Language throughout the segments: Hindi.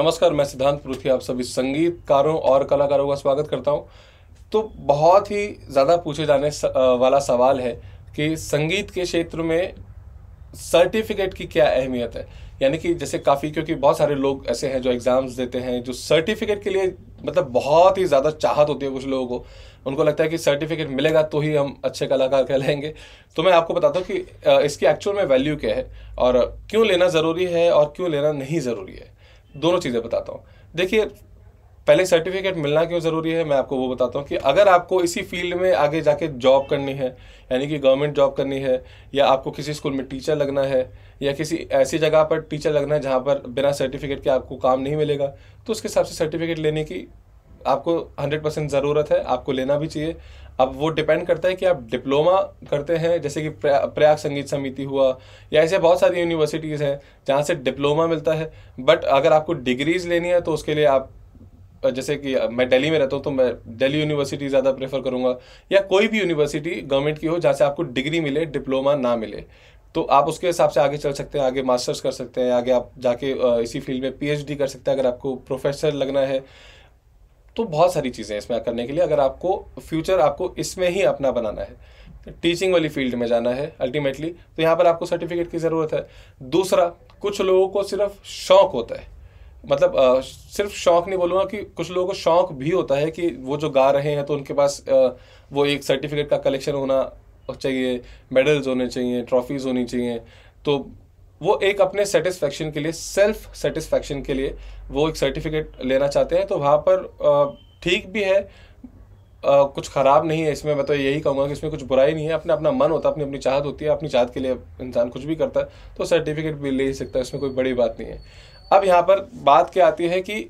नमस्कार मैं सिद्धांत पुरुथी आप सभी संगीतकारों और कलाकारों का स्वागत करता हूँ तो बहुत ही ज़्यादा पूछे जाने वाला सवाल है कि संगीत के क्षेत्र में सर्टिफिकेट की क्या अहमियत है यानी कि जैसे काफ़ी क्योंकि बहुत सारे लोग ऐसे हैं जो एग्ज़ाम्स देते हैं जो सर्टिफिकेट के लिए मतलब बहुत ही ज़्यादा चाहत होती है कुछ लोगों को उनको लगता है कि सर्टिफिकेट मिलेगा तो ही हम अच्छे कलाकार कहलाएंगे तो मैं आपको बताता हूँ कि इसकी एक्चुअल में वैल्यू क्या है और क्यों लेना ज़रूरी है और क्यों लेना नहीं ज़रूरी है दोनों चीज़ें बताता हूँ देखिए पहले सर्टिफिकेट मिलना क्यों ज़रूरी है मैं आपको वो बताता हूँ कि अगर आपको इसी फील्ड में आगे जाके जॉब करनी है यानी कि गवर्नमेंट जॉब करनी है या आपको किसी स्कूल में टीचर लगना है या किसी ऐसी जगह पर टीचर लगना है जहाँ पर बिना सर्टिफिकेट के आपको काम नहीं मिलेगा तो उसके हिसाब से सर्टिफिकेट लेने की आपको हंड्रेड परसेंट ज़रूरत है आपको लेना भी चाहिए अब वो डिपेंड करता है कि आप डिप्लोमा करते हैं जैसे कि प्रयाग संगीत समिति हुआ या ऐसे बहुत सारी यूनिवर्सिटीज़ हैं जहाँ से डिप्लोमा मिलता है बट अगर आपको डिग्रीज़ लेनी है तो उसके लिए आप जैसे कि मैं दिल्ली में रहता हूँ तो मैं दिल्ली यूनिवर्सिटी ज़्यादा प्रेफर करूँगा या कोई भी यूनिवर्सिटी गवर्नमेंट की हो जहाँ से आपको डिग्री मिले डिप्लोमा ना मिले तो आप उसके हिसाब से आगे चल सकते हैं आगे मास्टर्स कर सकते हैं आगे आप जाके इसी फील्ड में पीएचडी कर सकते हैं अगर आपको प्रोफेसर लगना है तो बहुत सारी चीज़ें इसमें करने के लिए अगर आपको फ्यूचर आपको इसमें ही अपना बनाना है टीचिंग वाली फील्ड में जाना है अल्टीमेटली तो यहाँ पर आपको सर्टिफिकेट की ज़रूरत है दूसरा कुछ लोगों को सिर्फ शौक होता है मतलब आ, सिर्फ शौक नहीं बोलूँगा कि कुछ लोगों को शौक भी होता है कि वो जो गा रहे हैं तो उनके पास आ, वो एक सर्टिफिकेट का कलेक्शन होना चाहिए मेडल्स होने चाहिए ट्रॉफीज़ होनी चाहिए तो वो एक अपने सेटिस्फेक्शन के लिए सेल्फ सेटिस्फेक्शन के लिए वो एक सर्टिफिकेट लेना चाहते हैं तो वहाँ पर ठीक भी है आ, कुछ ख़राब नहीं है इसमें मैं तो यही कहूँगा कि इसमें कुछ बुराई नहीं है अपना अपना मन होता है अपनी अपनी चाहत होती है अपनी चाहत के लिए इंसान कुछ भी करता है तो सर्टिफिकेट भी ले ही सकता है इसमें कोई बड़ी बात नहीं है अब यहाँ पर बात क्या आती है कि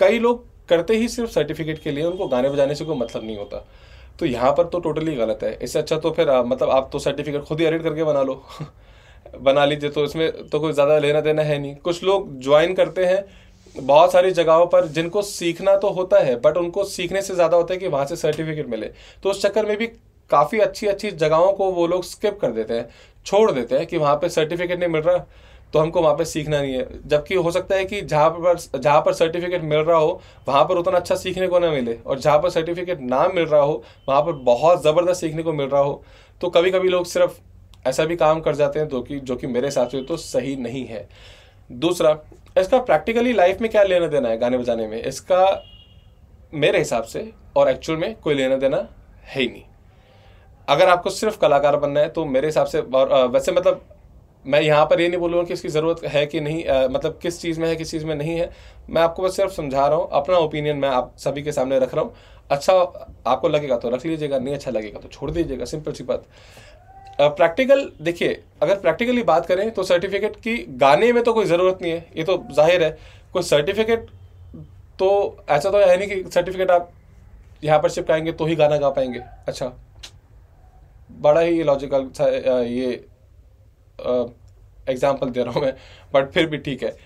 कई लोग करते ही सिर्फ सर्टिफिकेट के लिए उनको गाने बजाने से कोई मतलब नहीं होता तो यहाँ पर तो टोटली गलत है इससे अच्छा तो फिर मतलब आप तो सर्टिफिकेट खुद ही एडिट करके बना लो बना लीजिए तो इसमें तो कोई ज़्यादा लेना देना है नहीं कुछ लोग ज्वाइन करते हैं बहुत सारी जगहों पर जिनको सीखना तो होता है बट उनको सीखने से ज़्यादा होता है कि वहाँ से सर्टिफिकेट मिले तो उस चक्कर में भी काफ़ी अच्छी अच्छी जगहों को वो लोग स्किप कर देते हैं छोड़ देते हैं कि वहाँ पर सर्टिफिकेट नहीं मिल रहा तो हमको वहाँ पर सीखना नहीं है जबकि हो सकता है कि जहाँ पर जहाँ पर सर्टिफिकेट मिल रहा हो वहाँ पर उतना अच्छा सीखने को ना मिले और जहाँ पर सर्टिफिकेट ना मिल रहा हो वहाँ पर बहुत ज़बरदस्त सीखने को मिल रहा हो तो कभी कभी लोग सिर्फ ऐसा भी काम कर जाते हैं जो कि जो कि मेरे हिसाब से तो सही नहीं है दूसरा इसका प्रैक्टिकली लाइफ में क्या लेना देना है गाने बजाने में इसका मेरे हिसाब से और एक्चुअल में कोई लेना देना है ही नहीं अगर आपको सिर्फ कलाकार बनना है तो मेरे हिसाब से वैसे मतलब मैं यहाँ पर ये नहीं बोलूँगा कि इसकी ज़रूरत है कि नहीं आ, मतलब किस चीज़ में है किस चीज़ में नहीं है मैं आपको बस सिर्फ समझा रहा हूँ अपना ओपिनियन मैं आप सभी के सामने रख रहा हूँ अच्छा आपको लगेगा तो रख लीजिएगा नहीं अच्छा लगेगा तो छोड़ दीजिएगा सिंपल सी बात प्रैक्टिकल देखिए अगर प्रैक्टिकली बात करें तो सर्टिफिकेट की गाने में तो कोई ज़रूरत नहीं है ये तो जाहिर है कोई सर्टिफिकेट तो ऐसा तो है नहीं कि सर्टिफिकेट आप यहाँ पर चिपकाएंगे तो ही गाना गा पाएंगे अच्छा बड़ा ही लॉजिकल ये एग्जाम्पल दे रहा हूँ मैं बट फिर भी ठीक है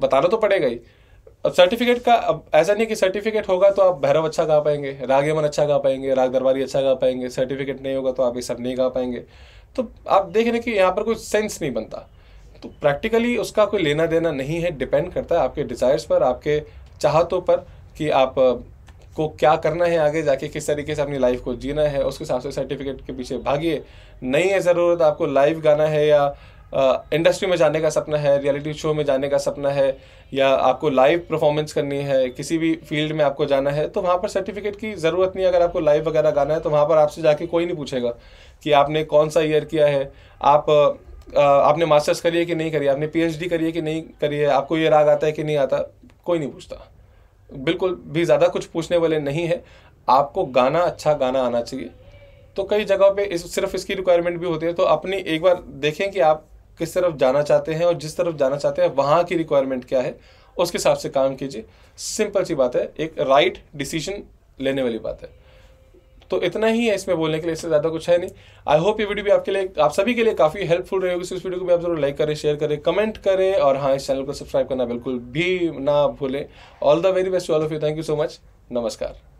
बताना तो पड़ेगा ही अब सर्टिफिकेट का अब ऐसा नहीं कि सर्टिफिकेट होगा तो आप भैरव अच्छा गा पाएंगे राग यमन अच्छा गा पाएंगे राग दरबारी अच्छा गा पाएंगे सर्टिफिकेट नहीं होगा तो आप ये सब नहीं गा पाएंगे तो आप देख रहे कि यहाँ पर कोई सेंस नहीं बनता तो प्रैक्टिकली उसका कोई लेना देना नहीं है डिपेंड करता है आपके डिज़ायर्स पर आपके चाहतों पर कि आप को क्या करना है आगे जाके किस तरीके से अपनी लाइफ को जीना है उसके हिसाब से सर्टिफिकेट के पीछे भागिए नहीं है ज़रूरत आपको लाइव गाना है या इंडस्ट्री में जाने का सपना है रियलिटी शो में जाने का सपना है या आपको लाइव परफॉर्मेंस करनी है किसी भी फील्ड में आपको जाना है तो वहाँ पर सर्टिफिकेट की ज़रूरत नहीं अगर आपको लाइव वगैरह गाना है तो वहाँ पर आपसे जाके कोई नहीं पूछेगा कि आपने कौन सा ईयर किया है आप आपने मास्टर्स करी है कि नहीं करी आपने एच करी है कि नहीं करी है आपको ये राग आता है कि नहीं आता कोई नहीं पूछता बिल्कुल भी ज़्यादा कुछ पूछने वाले नहीं है आपको गाना अच्छा गाना आना चाहिए तो कई जगहों पे इस सिर्फ इसकी रिक्वायरमेंट भी होती है तो अपनी एक बार देखें कि आप किस तरफ जाना चाहते हैं और जिस तरफ जाना चाहते हैं वहाँ की रिक्वायरमेंट क्या है उसके हिसाब से काम कीजिए सिंपल सी बात है एक राइट डिसीजन लेने वाली बात है तो इतना ही है इसमें बोलने के लिए इससे ज़्यादा कुछ है नहीं आई होप ये वीडियो भी आपके लिए आप सभी के लिए काफ़ी हेल्पफुल रहेगी इस वीडियो को भी आप जरूर लाइक करें शेयर करें कमेंट करें और हाँ इस चैनल को सब्सक्राइब करना बिल्कुल भी ना भूलें all the very best all of you thank you so much नमस्कार